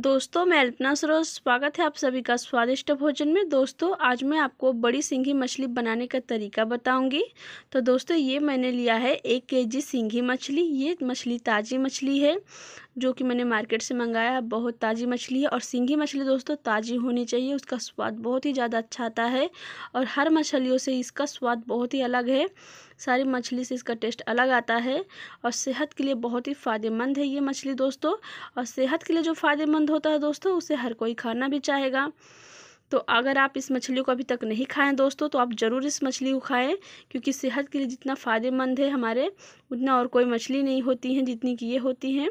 दोस्तों मैं अल्पना सरोज स्वागत है आप सभी का स्वादिष्ट भोजन में दोस्तों आज मैं आपको बड़ी सिंघी मछली बनाने का तरीका बताऊंगी तो दोस्तों ये मैंने लिया है एक केजी सिंघी मछली ये मछली ताज़ी मछली है जो कि मैंने मार्केट से मंगाया है बहुत ताज़ी मछली है और सिंगी मछली दोस्तों ताज़ी होनी चाहिए उसका स्वाद बहुत ही ज़्यादा अच्छा आता है और हर मछलियों से इसका स्वाद बहुत ही अलग है सारी मछली से इसका टेस्ट अलग आता है और सेहत के लिए बहुत ही फ़ायदेमंद है ये मछली दोस्तों और सेहत के लिए जो फ़ायदेमंद होता है दोस्तों उसे हर कोई खाना भी चाहेगा तो अगर आप इस मछली को अभी तक नहीं खाएं दोस्तों तो आप ज़रूर इस मछली को खाएं क्योंकि सेहत के लिए जितना फ़ायदेमंद है हमारे उतना और कोई मछली नहीं होती हैं जितनी कि ये होती हैं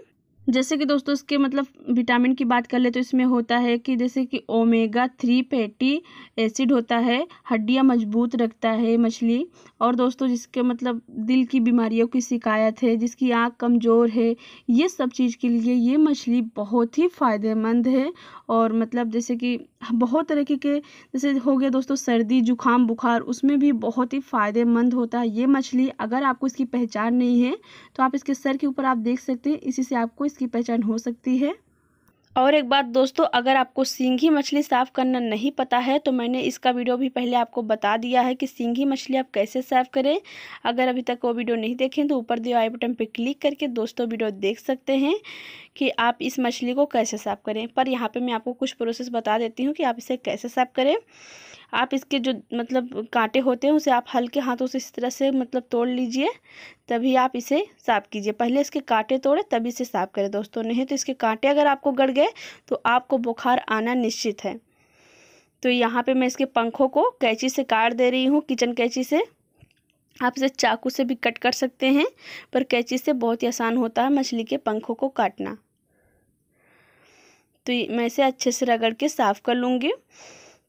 जैसे कि दोस्तों इसके मतलब विटामिन की बात कर ले तो इसमें होता है कि जैसे कि ओमेगा थ्री फैटी एसिड होता है हड्डियां मजबूत रखता है मछली और दोस्तों जिसके मतलब दिल की बीमारियों की शिकायत है जिसकी आँख कमज़ोर है ये सब चीज़ के लिए ये मछली बहुत ही फ़ायदेमंद है और मतलब जैसे कि बहुत तरीके के जैसे हो गया दोस्तों सर्दी जुकाम बुखार उसमें भी बहुत ही फ़ायदेमंद होता है ये मछली अगर आपको इसकी पहचान नहीं है तो आप इसके सर के ऊपर आप देख सकते हैं इसी से आपको इसकी पहचान हो सकती है और एक बात दोस्तों अगर आपको सिंघी मछली साफ़ करना नहीं पता है तो मैंने इसका वीडियो भी पहले आपको बता दिया है कि सिंघी मछली आप कैसे साफ़ करें अगर अभी तक वो वीडियो नहीं देखें तो ऊपर दिए आई बटन पर क्लिक करके दोस्तों वीडियो देख सकते हैं कि आप इस मछली को कैसे साफ़ करें पर यहाँ पर मैं आपको कुछ प्रोसेस बता देती हूँ कि आप इसे कैसे साफ़ करें आप इसके जो मतलब कांटे होते हैं उसे आप हल्के हाथों से इस तरह से मतलब तोड़ लीजिए तभी आप इसे साफ़ कीजिए पहले इसके कांटे तोड़े तभी इसे साफ़ करें दोस्तों नहीं तो इसके कांटे अगर आपको गड़ गए तो आपको बुखार आना निश्चित है तो यहाँ पर मैं इसके पंखों को कैंची से काट दे रही हूँ किचन कैंची से आप इसे चाकू से भी कट कर सकते हैं पर कैंची से बहुत ही आसान होता है मछली के पंखों को काटना तो मैं इसे अच्छे से रगड़ के साफ़ कर लूँगी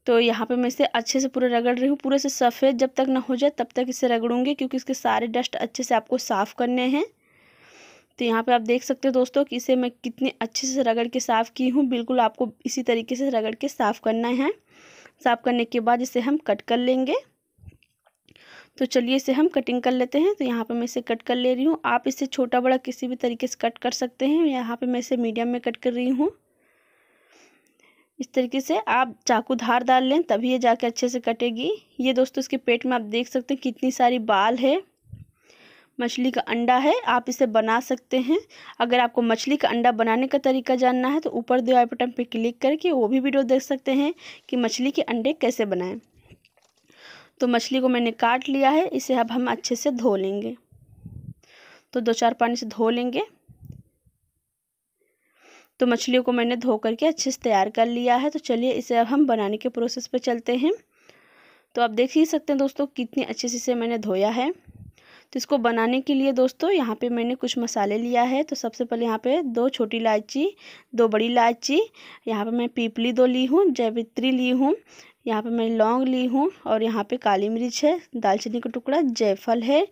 तो यहाँ पे मैं इसे अच्छे से पूरा रगड़ रही हूँ पूरे से सफ़ेद जब तक ना हो जाए तब तक इसे रगड़ूंगी क्योंकि इसके सारे डस्ट अच्छे से आपको साफ़ करने हैं तो यहाँ पे आप देख सकते हो दोस्तों कि इसे मैं कितने अच्छे से रगड़ के साफ़ की हूँ बिल्कुल आपको इसी तरीके से रगड़ के साफ़ करना है साफ़ करने के बाद इसे हम कट कर लेंगे तो चलिए इसे हम कटिंग कर लेते हैं तो यहाँ पे मैं इसे कट कर ले रही हूँ आप इसे छोटा बड़ा किसी भी तरीके से कट कर सकते हैं यहाँ पे मैं इसे मीडियम में कट कर रही हूँ इस तरीके से आप चाकू धार डाल लें तभी ये जाके अच्छे से कटेगी ये दोस्तों इसके पेट में आप देख सकते हैं कितनी सारी बाल है मछली का अंडा है आप इसे बना सकते हैं अगर आपको मछली का अंडा बनाने का तरीका जानना है तो ऊपर दिए आई बटन पर क्लिक करके वो भी वीडियो देख सकते हैं कि मछली के अंडे कैसे बनाएं तो मछली को मैंने काट लिया है इसे अब हम अच्छे से धो लेंगे तो दो चार पानी से धो लेंगे तो मछलियों को मैंने धो करके अच्छे से तैयार कर लिया है तो चलिए इसे अब हम बनाने के प्रोसेस पर चलते हैं तो आप देख ही सकते हैं दोस्तों कितनी अच्छे से इसे मैंने धोया है तो इसको बनाने के लिए दोस्तों यहाँ पे मैंने कुछ मसाले लिया है तो सबसे पहले यहाँ पे दो छोटी इलायची दो बड़ी इलायची यहाँ पे मैं पीपली दो ली हूँ जैवित्री ली हूँ यहाँ पे मैं लौंग ली हूँ और यहाँ पे काली मिर्च है दालचीनी का टुकड़ा जयफल है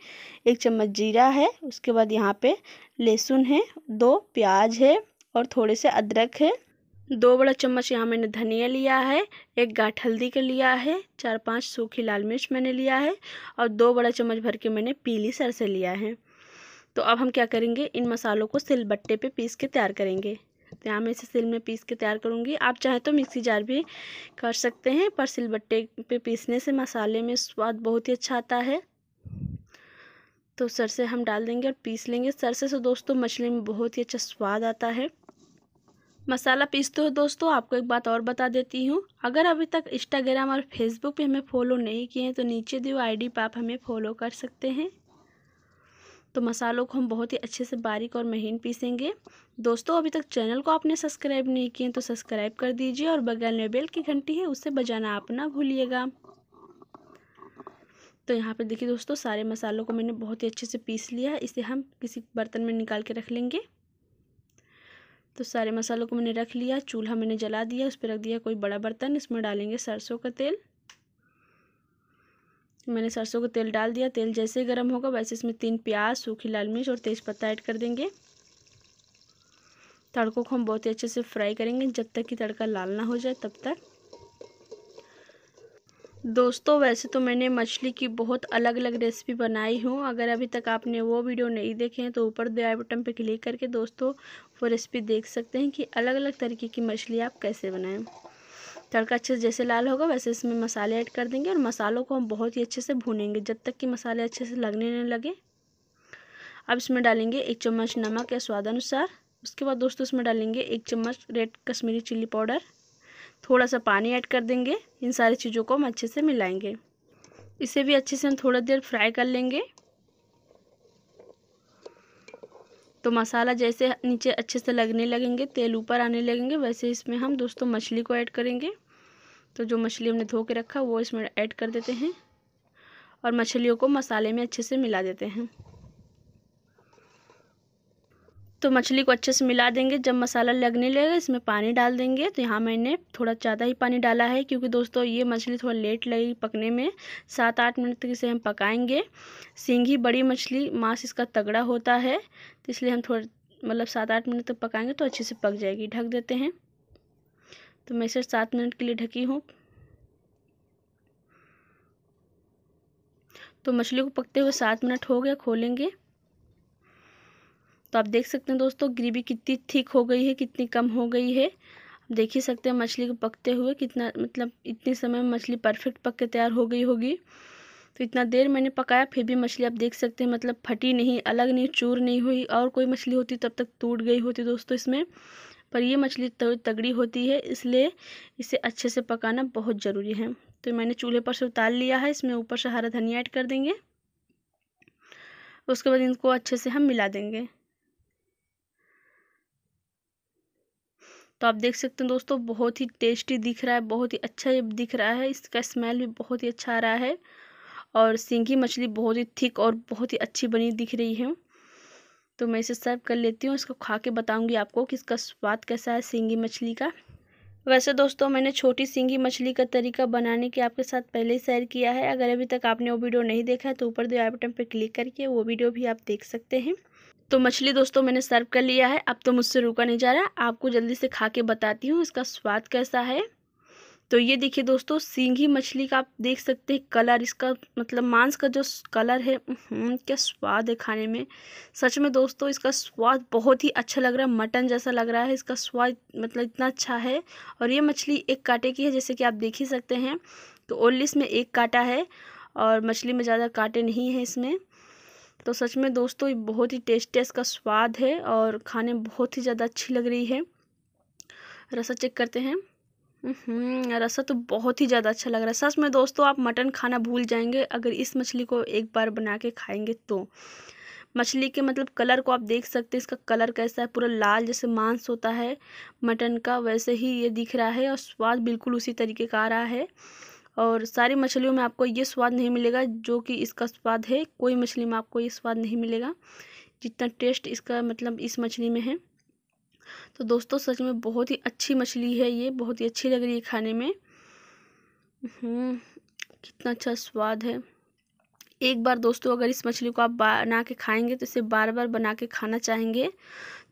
एक चम्मच जीरा है उसके बाद यहाँ पर लहसुन है दो प्याज है और थोड़े से अदरक है दो बड़ा चम्मच यहाँ मैंने धनिया लिया है एक गाठ हल्दी का लिया है चार पांच सूखी लाल मिर्च मैंने लिया है और दो बड़ा चम्मच भर के मैंने पीली सरसे लिया है तो अब हम क्या करेंगे इन मसालों को सिलबट्टे पे पीस के तैयार करेंगे तो यहाँ मैं इसे सिल में पीस के तैयार करूँगी आप चाहे तो मिक्सी जार भी कर सकते हैं पर सिलबट्टे पे पीसने से मसाले में स्वाद बहुत ही अच्छा आता है तो सरसे हम डाल देंगे और पीस लेंगे सरसे से तो दोस्तों मछली में बहुत ही अच्छा स्वाद आता है मसाला पीसते हो दोस्तों आपको एक बात और बता देती हूँ अगर अभी तक इंस्टाग्राम और फेसबुक पे हमें फॉलो नहीं किए हैं तो नीचे दिए डी पर आप हमें फॉलो कर सकते हैं तो मसालों को हम बहुत ही अच्छे से बारीक और महीन पीसेंगे दोस्तों अभी तक चैनल को आपने सब्सक्राइब नहीं किए तो सब्सक्राइब कर दीजिए और बगल में बेल की घंटी है उसे बजाना आप ना भूलिएगा तो यहाँ पर देखिए दोस्तों सारे मसालों को मैंने बहुत ही अच्छे से पीस लिया है इसे हम किसी बर्तन में निकाल के रख लेंगे तो सारे मसालों को मैंने रख लिया चूल्हा मैंने जला दिया उस पर रख दिया कोई बड़ा बर्तन इसमें डालेंगे सरसों का तेल मैंने सरसों का तेल डाल दिया तेल जैसे गर्म होगा वैसे इसमें तीन प्याज सूखी लाल मिर्च और तेज़पत्ता ऐड कर देंगे तड़कों को हम बहुत ही अच्छे से फ्राई करेंगे जब तक कि तड़का लाल ना हो जाए तब तक दोस्तों वैसे तो मैंने मछली की बहुत अलग अलग रेसिपी बनाई हूँ अगर अभी तक आपने वो वीडियो नहीं देखे हैं तो ऊपर दो बटन पर क्लिक करके दोस्तों वो रेसिपी देख सकते हैं कि अलग अलग तरीके की मछली आप कैसे बनाएं तड़का अच्छे से जैसे लाल होगा वैसे इसमें मसाले ऐड कर देंगे और मसालों को हम बहुत ही अच्छे से भूनेंगे जब तक कि मसाले अच्छे से लगने नहीं लगे अब इसमें डालेंगे एक चम्मच नमक या स्वादानुसार उसके बाद दोस्तों इसमें डालेंगे एक चम्मच रेड कश्मीरी चिल्ली पाउडर थोड़ा सा पानी ऐड कर देंगे इन सारी चीज़ों को हम अच्छे से मिलाएंगे इसे भी अच्छे से हम थोड़ा देर फ्राई कर लेंगे तो मसाला जैसे नीचे अच्छे से लगने लगेंगे तेल ऊपर आने लगेंगे वैसे इसमें हम दोस्तों मछली को ऐड करेंगे तो जो मछली हमने धो के रखा वो इसमें ऐड कर देते हैं और मछलियों को मसाले में अच्छे से मिला देते हैं तो मछली को अच्छे से मिला देंगे जब मसाला लगने लगेगा इसमें पानी डाल देंगे तो यहाँ मैंने थोड़ा ज़्यादा ही पानी डाला है क्योंकि दोस्तों ये मछली थोड़ा लेट लगी पकने में सात आठ मिनट तक इसे हम पकाएंगे सिंगी बड़ी मछली मांस इसका तगड़ा होता है तो इसलिए हम थोड़ा मतलब सात आठ मिनट तक पकाएंगे तो अच्छे से पक जाएगी ढक देते हैं तो मैं इसे सात मिनट के लिए ढकी हूँ तो मछली को पकते हुए सात मिनट हो गया खोलेंगे तो आप देख सकते हैं दोस्तों ग्रेवी कितनी थिक हो गई है कितनी कम हो गई है देख ही सकते हैं मछली को पकते हुए कितना मतलब इतने समय में मछली परफेक्ट पक के तैयार हो गई होगी तो इतना देर मैंने पकाया फिर भी मछली आप देख सकते हैं मतलब फटी नहीं अलग नहीं चूर नहीं हुई और कोई मछली होती तब तक टूट गई होती दोस्तों इसमें पर ये मछली तगड़ी होती है इसलिए इसे अच्छे से पकाना बहुत ज़रूरी है तो मैंने चूल्हे पर से उतार लिया है इसमें ऊपर से हरा धनिया ऐड कर देंगे उसके बाद इनको अच्छे से हम मिला देंगे तो आप देख सकते हैं दोस्तों बहुत ही टेस्टी दिख रहा है बहुत ही अच्छा ये दिख रहा है इसका स्मेल भी बहुत ही अच्छा आ रहा है और सिंगी मछली बहुत ही थिक और बहुत ही अच्छी बनी दिख रही है तो मैं इसे सर्व कर लेती हूँ इसको खा के बताऊँगी आपको कि इसका स्वाद कैसा है सिंगी मछली का वैसे दोस्तों मैंने छोटी सिंगी मछली का तरीका बनाने के आपके साथ पहले ही शेयर किया है अगर अभी तक आपने वो वीडियो नहीं देखा है तो ऊपर दो आइटम पर क्लिक करके वो वीडियो भी आप देख सकते हैं तो मछली दोस्तों मैंने सर्व कर लिया है अब तो मुझसे रुका नहीं जा रहा आपको जल्दी से खा के बताती हूँ इसका स्वाद कैसा है तो ये देखिए दोस्तों सींगी मछली का आप देख सकते हैं कलर इसका मतलब मांस का जो कलर है हम्म, क्या स्वाद है खाने में सच में दोस्तों इसका स्वाद बहुत ही अच्छा लग रहा है मटन जैसा लग रहा है इसका स्वाद मतलब इतना अच्छा है और ये मछली एक कांटे की है जैसे कि आप देख ही सकते हैं तो ओल्लिस में एक कांटा है और मछली में ज़्यादा कांटे नहीं है इसमें तो सच में दोस्तों ये बहुत ही टेस्टी इसका स्वाद है और खाने में बहुत ही ज़्यादा अच्छी लग रही है रसा चेक करते हैं रसा तो बहुत ही ज़्यादा अच्छा लग रहा है सच में दोस्तों आप मटन खाना भूल जाएंगे अगर इस मछली को एक बार बना के खाएंगे तो मछली के मतलब कलर को आप देख सकते हैं इसका कलर कैसा है पूरा लाल जैसे मांस होता है मटन का वैसे ही ये दिख रहा है और स्वाद बिल्कुल उसी तरीके का आ रहा है और सारी मछलियों में आपको ये स्वाद नहीं मिलेगा जो कि इसका स्वाद है कोई मछली में आपको ये स्वाद नहीं मिलेगा जितना टेस्ट इसका मतलब इस मछली में है तो दोस्तों सच में बहुत ही अच्छी मछली है ये बहुत ही अच्छी लग रही है खाने में हम्म, कितना अच्छा स्वाद है एक बार दोस्तों अगर इस मछली को आप बना के खाएंगे तो इसे बार बार बना के खाना चाहेंगे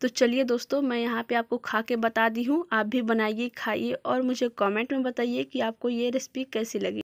तो चलिए दोस्तों मैं यहाँ पे आपको खा के बता दी हूँ आप भी बनाइए खाइए और मुझे कमेंट में बताइए कि आपको ये रेसिपी कैसी लगी